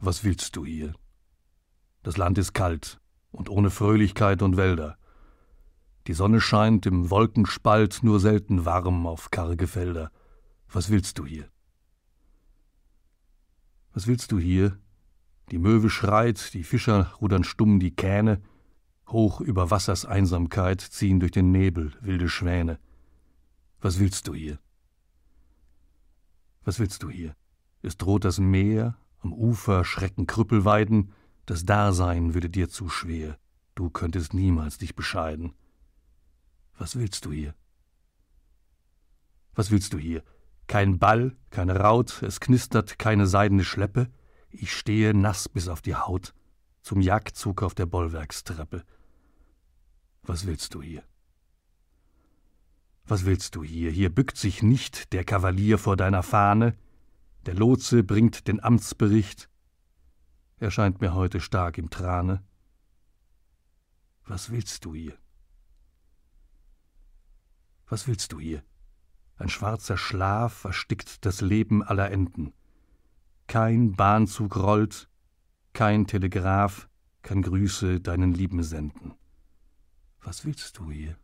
Was willst du hier? Das Land ist kalt und ohne Fröhlichkeit und Wälder. Die Sonne scheint im Wolkenspalt nur selten warm auf karge Felder. Was willst du hier? Was willst du hier? Die Möwe schreit, die Fischer rudern stumm die Kähne, hoch über Wassers Einsamkeit ziehen durch den Nebel wilde Schwäne. Was willst du hier? Was willst du hier? Es droht das Meer am Ufer schrecken Krüppelweiden, das Dasein würde dir zu schwer, du könntest niemals dich bescheiden. Was willst du hier? Was willst du hier? Kein Ball, keine Raut, es knistert keine seidene Schleppe, ich stehe nass bis auf die Haut, zum Jagdzug auf der Bollwerkstreppe. Was willst du hier? Was willst du hier? Hier bückt sich nicht der Kavalier vor deiner Fahne, der Lotse bringt den Amtsbericht. Er scheint mir heute stark im Trane. Was willst du hier? Was willst du hier? Ein schwarzer Schlaf erstickt das Leben aller Enden. Kein Bahnzug rollt, kein Telegraph kann Grüße deinen Lieben senden. Was willst du hier?